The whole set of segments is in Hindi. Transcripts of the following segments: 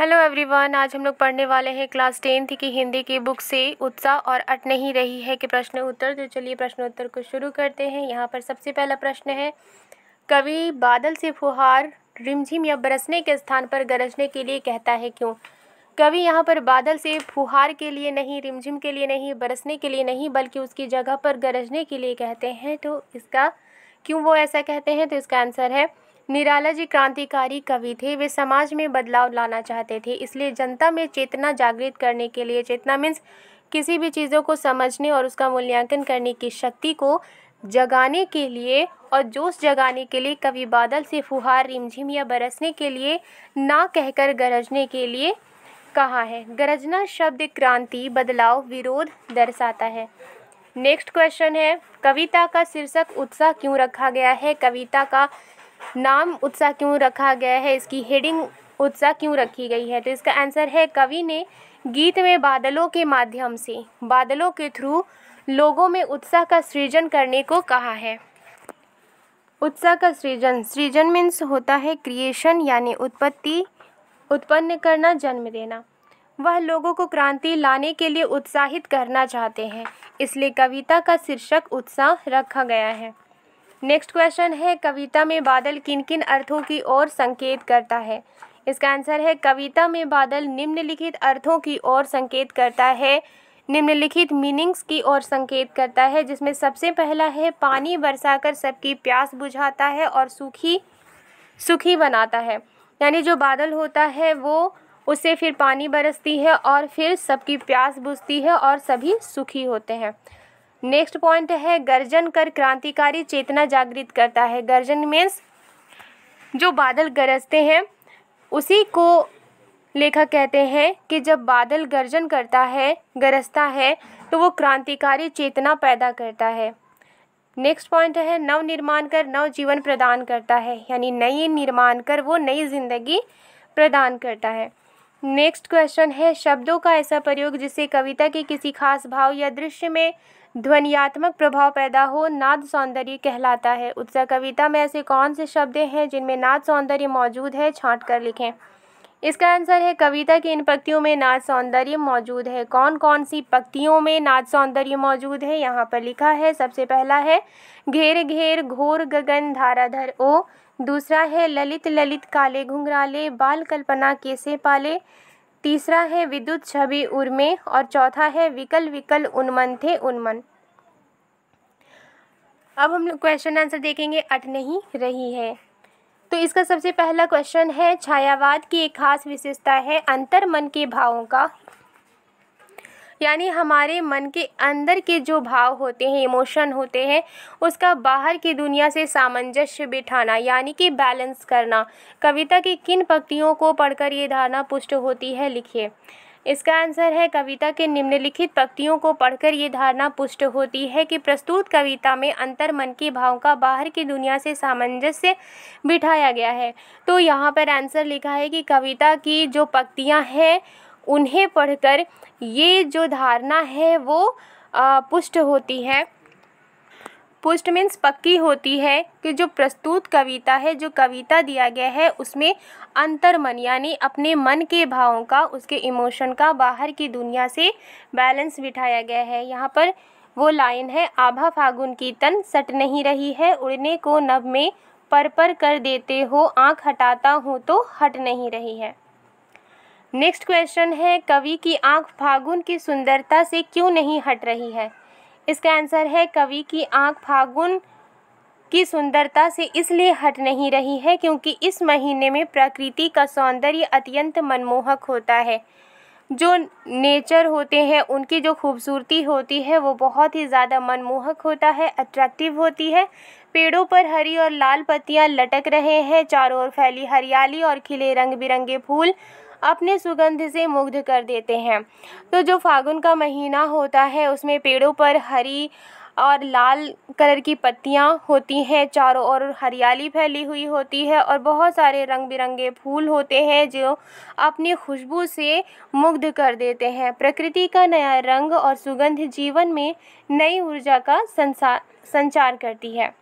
हेलो एवरीवन आज हम लोग पढ़ने वाले हैं क्लास टेंथ की हिंदी की बुक से उत्साह और अट नहीं रही है कि प्रश्न उत्तर तो चलिए प्रश्न उत्तर को शुरू करते हैं यहाँ पर सबसे पहला प्रश्न है कवि बादल से फुहार रिमझिम या बरसने के स्थान पर गरजने के लिए कहता है क्यों कवि यहाँ पर बादल से फुहार के लिए नहीं रिमझिम के लिए नहीं बरसने के लिए नहीं बल्कि उसकी जगह पर गरजने के लिए कहते हैं तो इसका क्यों वो ऐसा कहते हैं तो इसका आंसर है निराला जी क्रांतिकारी कवि थे वे समाज में बदलाव लाना चाहते थे इसलिए जनता में चेतना जागृत करने के लिए चेतना मीन्स किसी भी चीज़ों को समझने और उसका मूल्यांकन करने की शक्ति को जगाने के लिए और जोश जगाने के लिए कवि बादल से फुहार रिमझिम या बरसने के लिए ना कहकर गरजने के लिए कहा है गरजना शब्द क्रांति बदलाव विरोध दर्शाता है नेक्स्ट क्वेश्चन है कविता का शीर्षक उत्साह क्यों रखा गया है कविता का नाम उत्साह क्यों रखा गया है इसकी हेडिंग उत्साह क्यों रखी गई है तो इसका आंसर है कवि ने गीत में बादलों के माध्यम से बादलों के थ्रू लोगों में उत्साह का सृजन करने को कहा है उत्साह का सृजन सृजन मीन्स होता है क्रिएशन यानी उत्पत्ति उत्पन्न करना जन्म देना वह लोगों को क्रांति लाने के लिए उत्साहित करना चाहते हैं इसलिए कविता का शीर्षक उत्साह रखा गया है नेक्स्ट क्वेश्चन है कविता में बादल किन किन अर्थों की ओर संकेत करता है इसका आंसर है कविता में बादल निम्नलिखित अर्थों की ओर संकेत करता है निम्नलिखित मीनिंग्स की ओर संकेत करता है जिसमें सबसे पहला है पानी बरसाकर सबकी प्यास बुझाता है और सूखी सुखी बनाता है यानी जो बादल होता है वो उससे फिर पानी बरसती है और फिर सबकी प्यास बुझती है और सभी सुखी होते हैं नेक्स्ट पॉइंट है गर्जन कर क्रांतिकारी चेतना जागृत करता है गर्जन मीन्स जो बादल गरजते हैं उसी को लेखक कहते हैं कि जब बादल गर्जन करता है गरजता है तो वो क्रांतिकारी चेतना पैदा करता है नेक्स्ट पॉइंट है नव निर्माण कर नव जीवन प्रदान करता है यानी नई निर्माण कर वो नई जिंदगी प्रदान करता है नेक्स्ट क्वेश्चन है शब्दों का ऐसा प्रयोग जिससे कविता के किसी खास भाव या दृश्य में ध्वनियात्मक प्रभाव पैदा हो नाद सौंदर्य कहलाता है उत्सव कविता में ऐसे कौन से शब्द हैं जिनमें नाद सौंदर्य मौजूद है छाँट कर लिखें इसका आंसर है कविता की इन पक्तियों में नाद सौंदर्य मौजूद है कौन कौन सी पक्तियों में नाद सौंदर्य मौजूद है यहाँ पर लिखा है सबसे पहला है घेर घेर घोर गगन धाराधर ओ दूसरा है ललित ललित काले घुंघराले बाल कल्पना कैसे पाले तीसरा है विद्युत छवि उर्मे और चौथा है विकल विकल उन्मन थे उन्मन अब हम लोग क्वेश्चन आंसर देखेंगे अट नहीं रही है तो इसका सबसे पहला क्वेश्चन है छायावाद की एक खास विशेषता है अंतर मन के भावों का यानी हमारे मन के अंदर के जो भाव होते हैं इमोशन होते हैं उसका बाहर की दुनिया से सामंजस्य बिठाना यानी कि बैलेंस करना कविता की किन पंक्तियों को पढ़कर ये धारणा पुष्ट होती है लिखिए इसका आंसर है कविता के निम्नलिखित पंक्तियों को पढ़कर ये धारणा पुष्ट होती है कि प्रस्तुत कविता में अंतर मन के भाव का बाहर की दुनिया से सामंजस्य बिठाया गया है तो यहाँ पर आंसर लिखा है कि कविता की जो पंक्तियाँ हैं उन्हें पढ़कर ये जो धारणा है वो पुष्ट होती है पुष्ट मीन्स पक्की होती है कि जो प्रस्तुत कविता है जो कविता दिया गया है उसमें अंतर मन यानी अपने मन के भावों का उसके इमोशन का बाहर की दुनिया से बैलेंस बिठाया गया है यहाँ पर वो लाइन है आभा फागुन की तन सट नहीं रही है उड़ने को नव में पर पर कर देते हो आँख हटाता हूँ तो हट नहीं रही है नेक्स्ट क्वेश्चन है कवि की आंख फागुन की सुंदरता से क्यों नहीं हट रही है इसका आंसर है कवि की आंख फागुन की सुंदरता से इसलिए हट नहीं रही है क्योंकि इस महीने में प्रकृति का सौंदर्य अत्यंत मनमोहक होता है जो नेचर होते हैं उनकी जो खूबसूरती होती है वो बहुत ही ज़्यादा मनमोहक होता है अट्रैक्टिव होती है पेड़ों पर हरी और लाल पत्तियां लटक रहे हैं चारों ओर फैली हरियाली और खिले रंग बिरंगे फूल अपने सुगंध से मुग्ध कर देते हैं तो जो फागुन का महीना होता है उसमें पेड़ों पर हरी और लाल कलर की पत्तियाँ होती हैं चारों ओर हरियाली फैली हुई होती है और बहुत सारे रंग बिरंगे फूल होते हैं जो अपनी खुशबू से मुग्ध कर देते हैं प्रकृति का नया रंग और सुगंध जीवन में नई ऊर्जा का संसार संचार करती है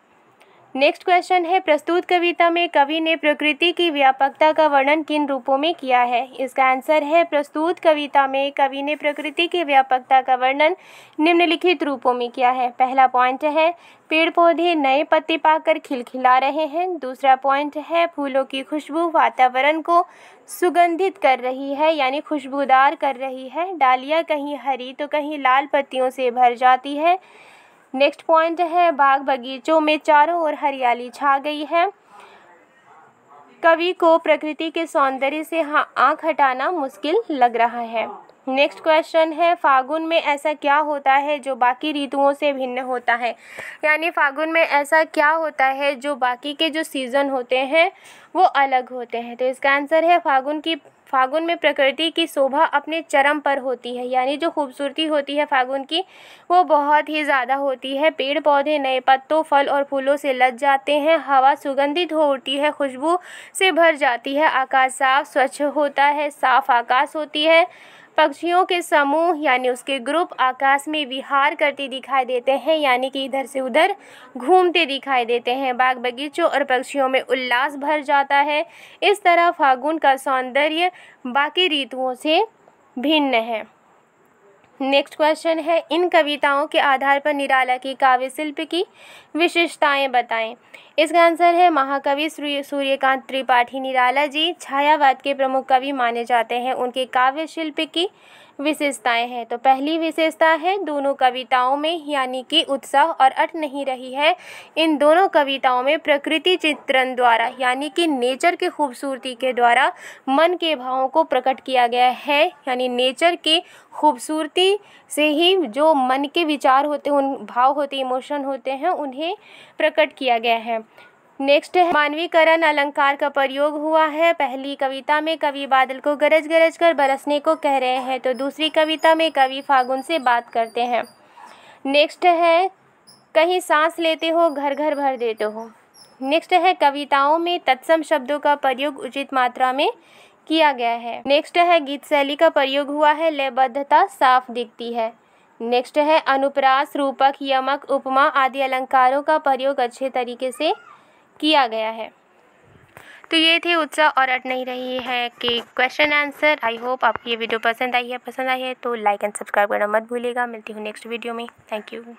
नेक्स्ट क्वेश्चन है प्रस्तुत कविता में कवि ने प्रकृति की व्यापकता का वर्णन किन रूपों में किया है इसका आंसर है प्रस्तुत कविता में कवि ने प्रकृति की व्यापकता का वर्णन निम्नलिखित रूपों में किया है पहला पॉइंट है पेड़ पौधे नए पत्ते पाकर खिलखिला रहे हैं दूसरा पॉइंट है फूलों की खुशबू वातावरण को सुगंधित कर रही है यानी खुशबूदार कर रही है डालियाँ कहीं हरी तो कहीं लाल पत्तियों से भर जाती है नेक्स्ट पॉइंट है बाग बगीचों में चारों ओर हरियाली छा गई है कवि को प्रकृति के सौंदर्य से आँख हटाना मुश्किल लग रहा है नेक्स्ट क्वेश्चन है फागुन में ऐसा क्या होता है जो बाकी ऋतुओं से भिन्न होता है यानी फागुन में ऐसा क्या होता है जो बाकी के जो सीज़न होते हैं वो अलग होते हैं तो इसका आंसर है फागुन की फागुन में प्रकृति की शोभा अपने चरम पर होती है यानी जो खूबसूरती होती है फागुन की वो बहुत ही ज़्यादा होती है पेड़ पौधे नए पत्तों फल और फूलों से लद जाते हैं हवा सुगंधित होती है खुशबू से भर जाती है आकाश साफ स्वच्छ होता है साफ आकाश होती है पक्षियों के समूह यानी उसके ग्रुप आकाश में विहार करते दिखाई देते हैं यानी कि इधर से उधर घूमते दिखाई देते हैं बाग बगीचों और पक्षियों में उल्लास भर जाता है इस तरह फागुन का सौंदर्य बाकी ऋतुओं से भिन्न है नेक्स्ट क्वेश्चन है इन कविताओं के आधार पर निराला की काव्य शिल्प की विशेषताएं बताएं इसका आंसर है महाकवि सूर्यकांत त्रिपाठी निराला जी छायावाद के प्रमुख कवि माने जाते हैं उनके काव्य शिल्प की विशेषताएं हैं तो पहली विशेषता है दोनों कविताओं में यानी कि उत्साह और अट नहीं रही है इन दोनों कविताओं में प्रकृति चित्रण द्वारा यानी कि नेचर के खूबसूरती के द्वारा मन के भावों को प्रकट किया गया है यानी नेचर के खूबसूरती से ही जो मन के विचार होते हैं उन भाव होते इमोशन होते हैं उन्हें प्रकट किया गया है नेक्स्ट है मानवीकरण अलंकार का प्रयोग हुआ है पहली कविता में कवि बादल को गरज गरज कर बरसने को कह रहे हैं तो दूसरी कविता में कवि फागुन से बात करते हैं नेक्स्ट है कहीं सांस लेते हो घर घर भर देते हो नेक्स्ट है कविताओं में तत्सम शब्दों का प्रयोग उचित मात्रा में किया गया है नेक्स्ट है गीत शैली का प्रयोग हुआ है लयबद्धता साफ दिखती है नेक्स्ट है अनुप्रास रूपक यमक उपमा आदि अलंकारों का प्रयोग अच्छे तरीके से किया गया है तो ये थे उत्साह और अट नहीं रही है कि क्वेश्चन आंसर आई होप आपकी ये वीडियो पसंद आई है पसंद आई है तो लाइक एंड सब्सक्राइब करना मत भूलिएगा मिलती हूँ नेक्स्ट वीडियो में थैंक यू